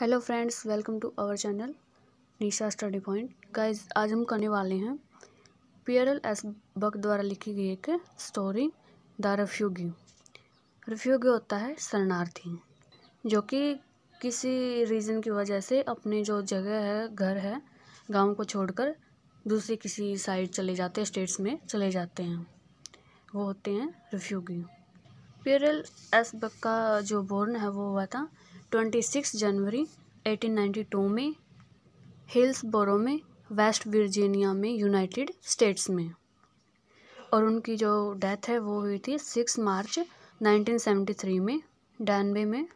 hello friends welcome to our channel Nisha study point guys आज हम करने वाले हैं पीआरएल एस बक द्वारा लिखी गई एक स्टोरी द रफ्यूगी रफ्यूगी होता है शरणार्थी जो कि किसी रीज़न की वजह से अपने जो जगह है घर है गांव को छोड़कर दूसरी किसी साइड चले जाते हैं स्टेट्स में चले जाते हैं वो होते हैं रफ्यूगी पीआरएल एस बक का जो बोर्न है वो हुआ था 26 जनवरी 1892 में हिल्सबोरो में वेस्ट वर्जीनिया में यूनाइटेड स्टेट्स में और उनकी जो डेथ है वो हुई थी 6 मार्च 1973 में डैनबे में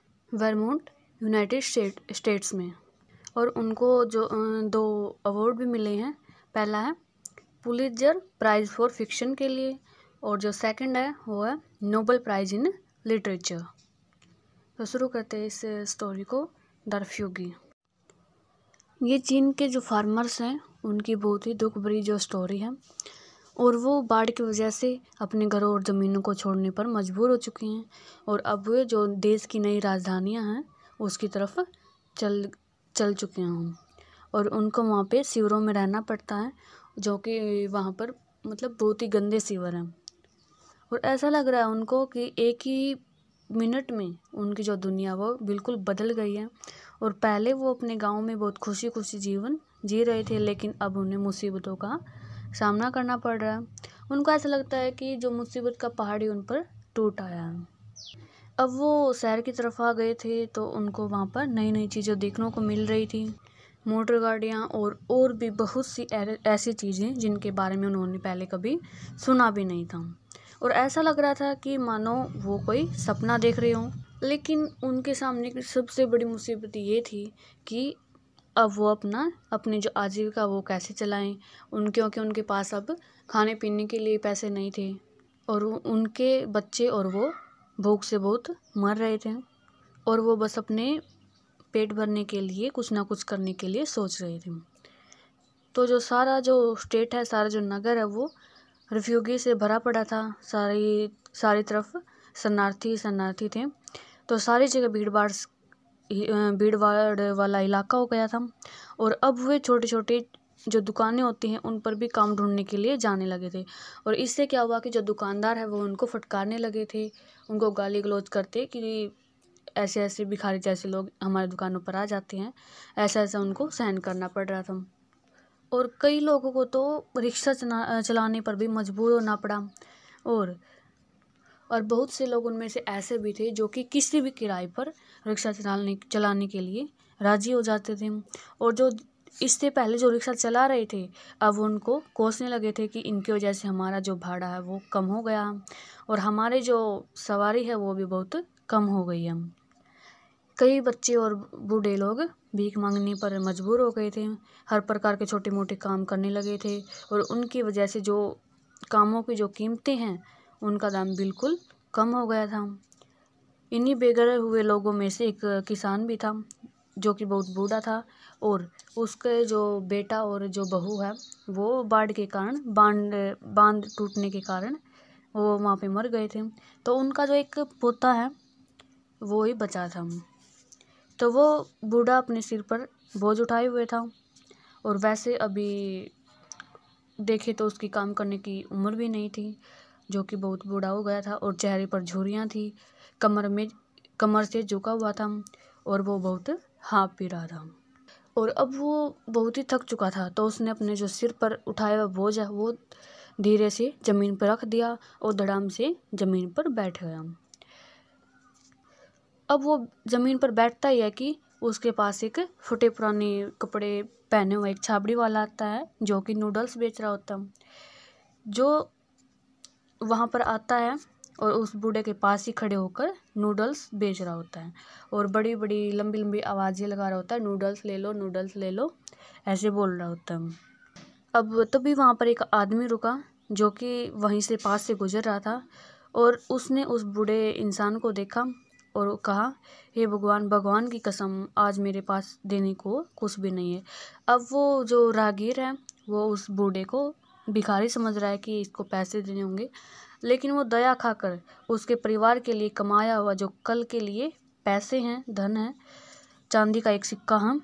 वर्मोंट यूनाइटेड स्टेट्स में और उनको जो दो अवार्ड भी मिले हैं पहला है पुलिजर प्राइज़ फॉर फिक्शन के लिए और जो सेकंड है वो है नोबल प्राइज़ इन लिटरेचर तो शुरू करते हैं इस स्टोरी को दरफ्यूगी ये चीन के जो फार्मर्स हैं उनकी बहुत ही दुख भरी जो स्टोरी है और वो बाढ़ की वजह से अपने घरों और ज़मीनों को छोड़ने पर मजबूर हो चुकी हैं और अब वे जो देश की नई राजधानियां हैं उसकी तरफ चल चल चुके हैं और उनको वहाँ पे सीवरों में रहना पड़ता है जो कि वहाँ पर मतलब बहुत ही गंदे सीवर हैं और ऐसा लग रहा है उनको कि एक ही मिनट में उनकी जो दुनिया वो बिल्कुल बदल गई है और पहले वो अपने गांव में बहुत खुशी खुशी जीवन जी रहे थे लेकिन अब उन्हें मुसीबतों का सामना करना पड़ रहा है उनको ऐसा लगता है कि जो मुसीबत का पहाड़ी उन पर टूट आया है अब वो शहर की तरफ आ गए थे तो उनको वहाँ पर नई नई चीज़ें देखने को मिल रही थी मोटर गाड़ियाँ और और भी बहुत सी ऐसी चीज़ें जिनके बारे में उन्होंने पहले कभी सुना भी नहीं था और ऐसा लग रहा था कि मानो वो कोई सपना देख रहे हों लेकिन उनके सामने की सबसे बड़ी मुसीबत ये थी कि अब वो अपना अपनी जो आजीविका वो कैसे चलाएं उन क्योंकि उनके पास अब खाने पीने के लिए पैसे नहीं थे और उनके बच्चे और वो भूख से बहुत मर रहे थे और वो बस अपने पेट भरने के लिए कुछ ना कुछ करने के लिए सोच रहे थे तो जो सारा जो स्टेट है सारा जो नगर है वो रिफ्यूगी से भरा पड़ा था सारी सारी तरफ शरणार्थी शरणार्थी थे तो सारी जगह भीड़ भाड़ भीड़ भाड़ वाला इलाका हो गया था और अब वे छोटे छोटे जो दुकानें होती हैं उन पर भी काम ढूंढने के लिए जाने लगे थे और इससे क्या हुआ कि जो दुकानदार है वो उनको फटकारने लगे थे उनको गाली गलौज करते कि ऐसे ऐसे भिखारी जैसे लोग हमारे दुकानों पर आ जाते हैं ऐसा ऐसा उनको सहन करना पड़ रहा था और कई लोगों को तो रिक्शा चला चलाने पर भी मजबूर होना पड़ा और और बहुत से लोग उनमें से ऐसे भी थे जो कि किसी भी किराए पर रिक्शा चलाने चलाने के लिए राज़ी हो जाते थे और जो इससे पहले जो रिक्शा चला रहे थे अब उनको कोसने लगे थे कि इनकी वजह से हमारा जो भाड़ा है वो कम हो गया और हमारे जो सवारी है वो भी बहुत कम हो गई है कई बच्चे और बूढ़े लोग भीख मांगने पर मजबूर हो गए थे हर प्रकार के छोटे मोटे काम करने लगे थे और उनकी वजह से जो कामों की जो कीमतें हैं उनका दाम बिल्कुल कम हो गया था इन्हीं बेघर हुए लोगों में से एक किसान भी था जो कि बहुत बूढ़ा था और उसके जो बेटा और जो बहू है वो बाढ़ के कारण बांध बांध टूटने के कारण वो वहाँ पे मर गए थे तो उनका जो एक पोता है वो ही बचा था तो वो बूढ़ा अपने सिर पर बोझ उठाए हुए था और वैसे अभी देखें तो उसकी काम करने की उम्र भी नहीं थी जो कि बहुत बूढ़ा हो गया था और चेहरे पर झुरियाँ थी कमर में कमर से झुका हुआ था और वो बहुत हाँप भी रहा था और अब वो बहुत ही थक चुका था तो उसने अपने जो सिर पर उठाया हुआ बोझ है वो धीरे से ज़मीन पर रख दिया और धड़ाम से ज़मीन पर बैठ गया अब वो ज़मीन पर बैठता ही है कि उसके पास एक फटे पुराने कपड़े पहने हुए एक छाबड़ी वाला आता है जो कि नूडल्स बेच रहा होता है जो वहाँ पर आता है और उस बूढ़े के पास ही खड़े होकर नूडल्स बेच रहा होता है और बड़ी बड़ी लंबी लंबी आवाज़ें लगा रहा होता है नूडल्स ले लो नूडल्स ले लो ऐसे बोल रहा होता है अब तभी वहाँ पर एक आदमी रुका जो कि वहीं से पास से गुजर रहा था और उसने उस बूढ़े इंसान को देखा और कहा हे भगवान भगवान की कसम आज मेरे पास देने को कुछ भी नहीं है अब वो जो राहगीर है वो उस बूढ़े को भिखारी समझ रहा है कि इसको पैसे देने होंगे लेकिन वो दया खाकर उसके परिवार के लिए कमाया हुआ जो कल के लिए पैसे हैं धन है चांदी का एक सिक्का हम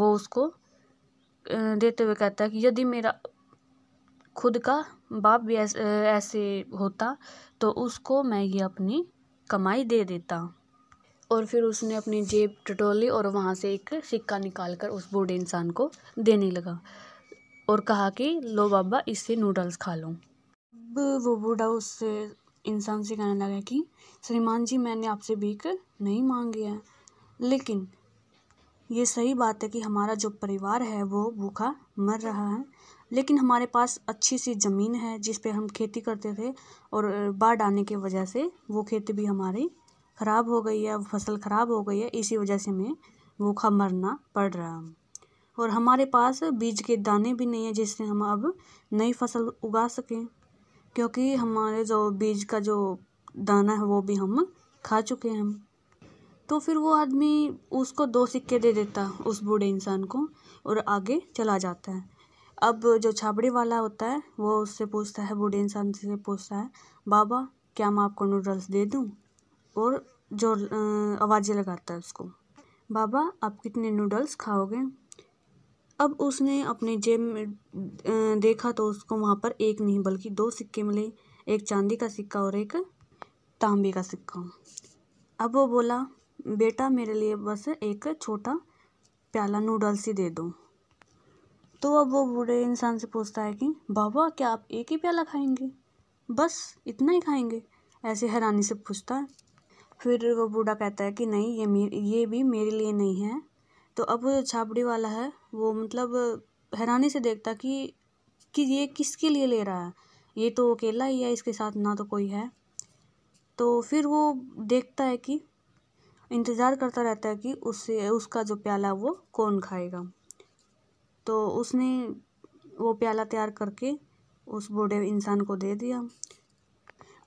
वो उसको देते हुए कहता है कि यदि मेरा खुद का बाप भी ऐसे होता तो उसको मैं ये अपनी कमाई दे देता और फिर उसने अपनी जेब टटोली और वहाँ से एक सिक्का निकाल कर उस बूढ़े इंसान को देने लगा और कहा कि लो बाबा इससे नूडल्स खा लो अब वो बूढ़ा उस इंसान से कहने लगा कि श्रीमान जी मैंने आपसे भीख नहीं मांगी है लेकिन ये सही बात है कि हमारा जो परिवार है वो भूखा मर रहा है लेकिन हमारे पास अच्छी सी ज़मीन है जिस पे हम खेती करते थे और बाढ़ आने की वजह से वो खेती भी हमारी ख़राब हो गई है फ़सल ख़राब हो गई है इसी वजह से हमें भूखा मरना पड़ रहा है और हमारे पास बीज के दाने भी नहीं है जिससे हम अब नई फसल उगा सकें क्योंकि हमारे जो बीज का जो दाना है वो भी हम खा चुके हैं तो फिर वो आदमी उसको दो सिक्के दे देता उस बूढ़े इंसान को और आगे चला जाता है अब जो छाबड़ी वाला होता है वो उससे पूछता है बूढ़े इंसान से पूछता है बाबा क्या मैं आपको नूडल्स दे दूँ और जोर आवाज़ें लगाता है उसको बाबा आप कितने नूडल्स खाओगे अब उसने अपनी जेब में देखा तो उसको वहाँ पर एक नहीं बल्कि दो सिक्के मिले एक चांदी का सिक्का और एक तांबे का सिक्का अब वो बोला बेटा मेरे लिए बस एक छोटा प्याला नूडल्स ही दे दो तो अब वो बूढ़े इंसान से पूछता है कि बाबा क्या आप एक ही प्याला खाएंगे बस इतना ही खाएंगे ऐसे हैरानी से पूछता है फिर वो बूढ़ा कहता है कि नहीं ये ये भी मेरे लिए नहीं है तो अब छापड़ी वाला है वो मतलब हैरानी से देखता कि कि ये किसके लिए ले रहा है ये तो अकेला ही है इसके साथ ना तो कोई है तो फिर वो देखता है कि इंतज़ार करता रहता है कि उससे उसका जो प्याला वो कौन खाएगा तो उसने वो प्याला तैयार करके उस बूढ़े इंसान को दे दिया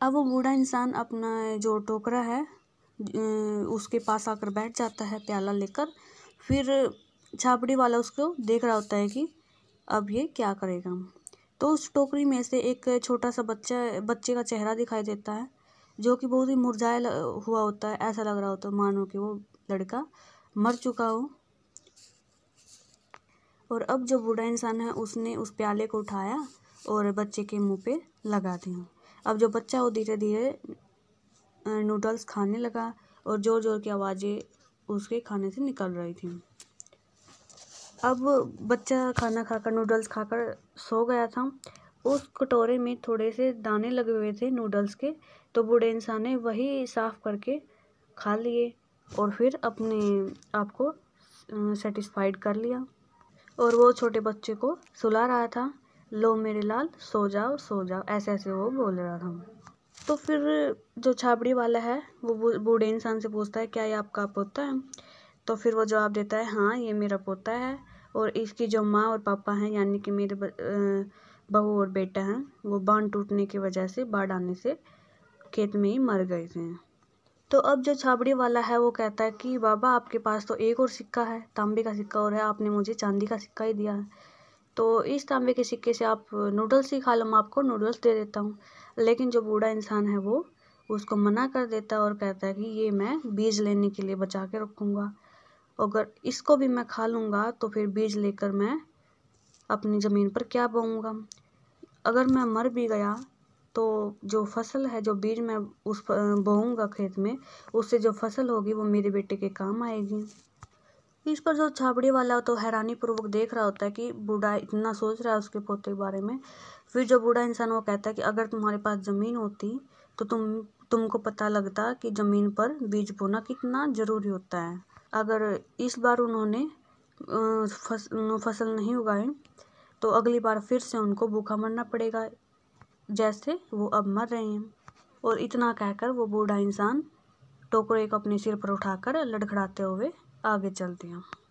अब वो बूढ़ा इंसान अपना जो टोकरा है उसके पास आकर बैठ जाता है प्याला लेकर फिर छापड़ी वाला उसको देख रहा होता है कि अब ये क्या करेगा तो उस टोकरी में से एक छोटा सा बच्चा बच्चे का चेहरा दिखाई देता है जो कि बहुत ही मुरझाया हुआ होता है ऐसा लग रहा होता है मानो कि वो लड़का मर चुका हो और अब जो बूढ़ा इंसान है उसने उस प्याले को उठाया और बच्चे के मुंह पे लगा दिया अब जो बच्चा वो धीरे धीरे नूडल्स खाने लगा और ज़ोर ज़ोर की आवाज़ें उसके खाने से निकल रही थी अब बच्चा खाना खाकर नूडल्स खाकर सो गया था उस कटोरे में थोड़े से दाने लगे हुए थे नूडल्स के तो बूढ़े इंसान ने वही साफ़ करके खा लिए और फिर अपने आप को सेटिस्फाइड कर लिया और वो छोटे बच्चे को सुला रहा था लो मेरे लाल सो जाओ सो जाओ ऐसे ऐसे वो बोल रहा था तो फिर जो छाबड़ी वाला है वो बूढ़े इंसान से पूछता है क्या ये आपका पोता है तो फिर वो जवाब देता है हाँ ये मेरा पोता है और इसकी जो माँ और पापा हैं यानी कि मेरे बहू और बेटा हैं वो बांध टूटने की वजह से बाढ़ आने से खेत में ही मर गए थे तो अब जो छाबड़ी वाला है वो कहता है कि बाबा आपके पास तो एक और सिक्का है तांबे का सिक्का और है आपने मुझे चांदी का सिक्का ही दिया है तो इस तांबे के सिक्के से आप नूडल्स ही खा लो मैं आपको नूडल्स दे देता हूँ लेकिन जो बूढ़ा इंसान है वो उसको मना कर देता है और कहता है कि ये मैं बीज लेने के लिए बचा के रखूँगा अगर इसको भी मैं खा लूँगा तो फिर बीज लेकर मैं अपनी ज़मीन पर क्या बोऊँगा अगर मैं मर भी गया तो जो फसल है जो बीज मैं उस बोऊँगा खेत में उससे जो फसल होगी वो मेरे बेटे के काम आएगी इस पर जो छाबड़ी वाला तो हैरानी पूर्वक देख रहा होता है कि बूढ़ा इतना सोच रहा है उसके पोते के बारे में फिर जो बूढ़ा इंसान वो कहता है कि अगर तुम्हारे पास ज़मीन होती तो तुम तुमको पता लगता कि ज़मीन पर बीज बोना कितना ज़रूरी होता है अगर इस बार उन्होंने फस फसल नहीं उगाई तो अगली बार फिर से उनको भूखा मरना पड़ेगा जैसे वो अब मर रहे हैं और इतना कहकर वो बूढ़ा इंसान टोकरे को अपने सिर पर उठाकर लड़खड़ाते हुए आगे चल दिया